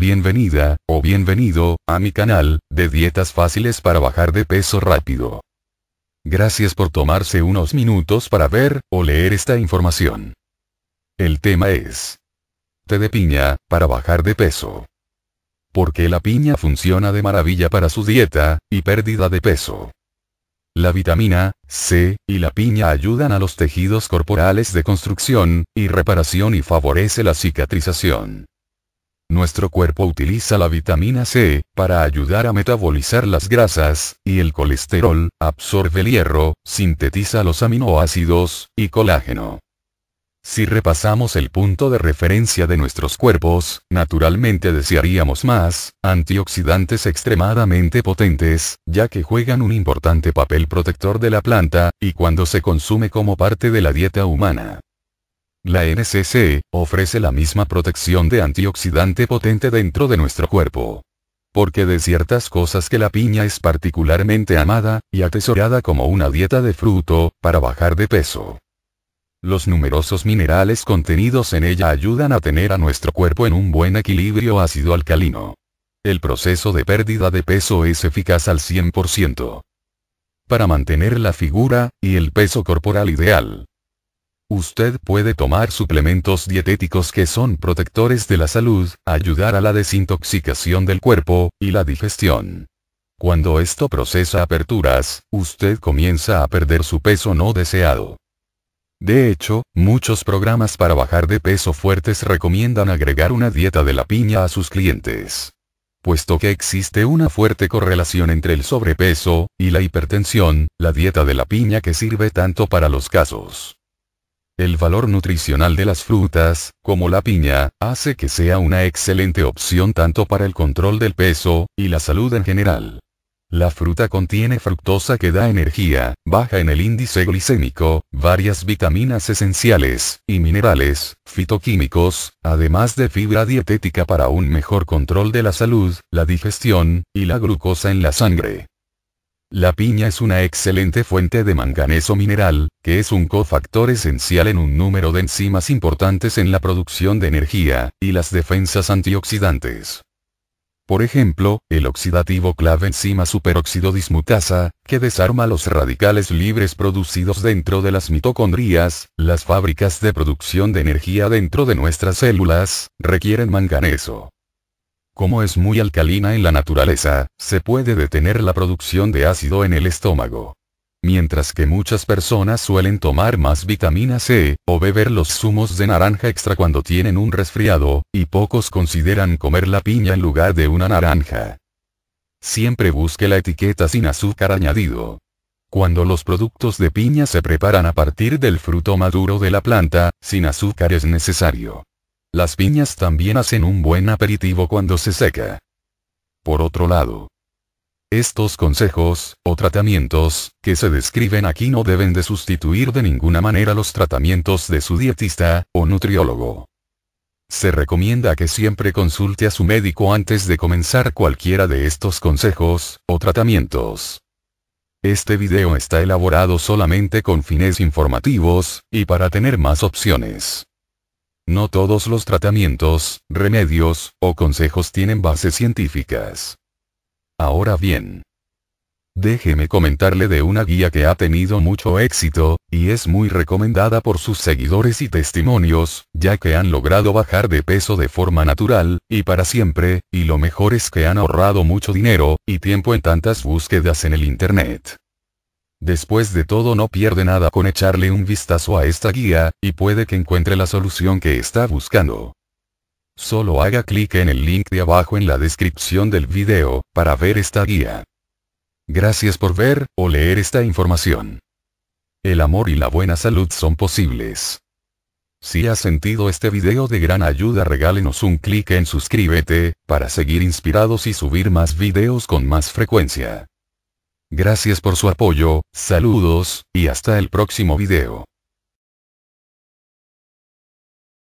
Bienvenida, o bienvenido, a mi canal, de dietas fáciles para bajar de peso rápido. Gracias por tomarse unos minutos para ver, o leer esta información. El tema es... Té de piña, para bajar de peso. Porque la piña funciona de maravilla para su dieta, y pérdida de peso? La vitamina C y la piña ayudan a los tejidos corporales de construcción y reparación y favorece la cicatrización. Nuestro cuerpo utiliza la vitamina C, para ayudar a metabolizar las grasas, y el colesterol, absorbe el hierro, sintetiza los aminoácidos, y colágeno. Si repasamos el punto de referencia de nuestros cuerpos, naturalmente desearíamos más, antioxidantes extremadamente potentes, ya que juegan un importante papel protector de la planta, y cuando se consume como parte de la dieta humana. La NCC ofrece la misma protección de antioxidante potente dentro de nuestro cuerpo. Porque de ciertas cosas que la piña es particularmente amada, y atesorada como una dieta de fruto, para bajar de peso. Los numerosos minerales contenidos en ella ayudan a tener a nuestro cuerpo en un buen equilibrio ácido-alcalino. El proceso de pérdida de peso es eficaz al 100%. Para mantener la figura, y el peso corporal ideal. Usted puede tomar suplementos dietéticos que son protectores de la salud, ayudar a la desintoxicación del cuerpo, y la digestión. Cuando esto procesa aperturas, usted comienza a perder su peso no deseado. De hecho, muchos programas para bajar de peso fuertes recomiendan agregar una dieta de la piña a sus clientes. Puesto que existe una fuerte correlación entre el sobrepeso y la hipertensión, la dieta de la piña que sirve tanto para los casos el valor nutricional de las frutas, como la piña, hace que sea una excelente opción tanto para el control del peso, y la salud en general. La fruta contiene fructosa que da energía, baja en el índice glicémico, varias vitaminas esenciales, y minerales, fitoquímicos, además de fibra dietética para un mejor control de la salud, la digestión, y la glucosa en la sangre. La piña es una excelente fuente de manganeso mineral, que es un cofactor esencial en un número de enzimas importantes en la producción de energía, y las defensas antioxidantes. Por ejemplo, el oxidativo clave enzima superóxido dismutasa, que desarma los radicales libres producidos dentro de las mitocondrias, las fábricas de producción de energía dentro de nuestras células, requieren manganeso. Como es muy alcalina en la naturaleza, se puede detener la producción de ácido en el estómago. Mientras que muchas personas suelen tomar más vitamina C, o beber los zumos de naranja extra cuando tienen un resfriado, y pocos consideran comer la piña en lugar de una naranja. Siempre busque la etiqueta sin azúcar añadido. Cuando los productos de piña se preparan a partir del fruto maduro de la planta, sin azúcar es necesario. Las piñas también hacen un buen aperitivo cuando se seca. Por otro lado, estos consejos, o tratamientos, que se describen aquí no deben de sustituir de ninguna manera los tratamientos de su dietista, o nutriólogo. Se recomienda que siempre consulte a su médico antes de comenzar cualquiera de estos consejos, o tratamientos. Este video está elaborado solamente con fines informativos, y para tener más opciones. No todos los tratamientos, remedios, o consejos tienen bases científicas. Ahora bien, déjeme comentarle de una guía que ha tenido mucho éxito, y es muy recomendada por sus seguidores y testimonios, ya que han logrado bajar de peso de forma natural, y para siempre, y lo mejor es que han ahorrado mucho dinero, y tiempo en tantas búsquedas en el Internet. Después de todo no pierde nada con echarle un vistazo a esta guía, y puede que encuentre la solución que está buscando. Solo haga clic en el link de abajo en la descripción del video, para ver esta guía. Gracias por ver, o leer esta información. El amor y la buena salud son posibles. Si has sentido este video de gran ayuda regálenos un clic en suscríbete, para seguir inspirados y subir más videos con más frecuencia. Gracias por su apoyo, saludos, y hasta el próximo video.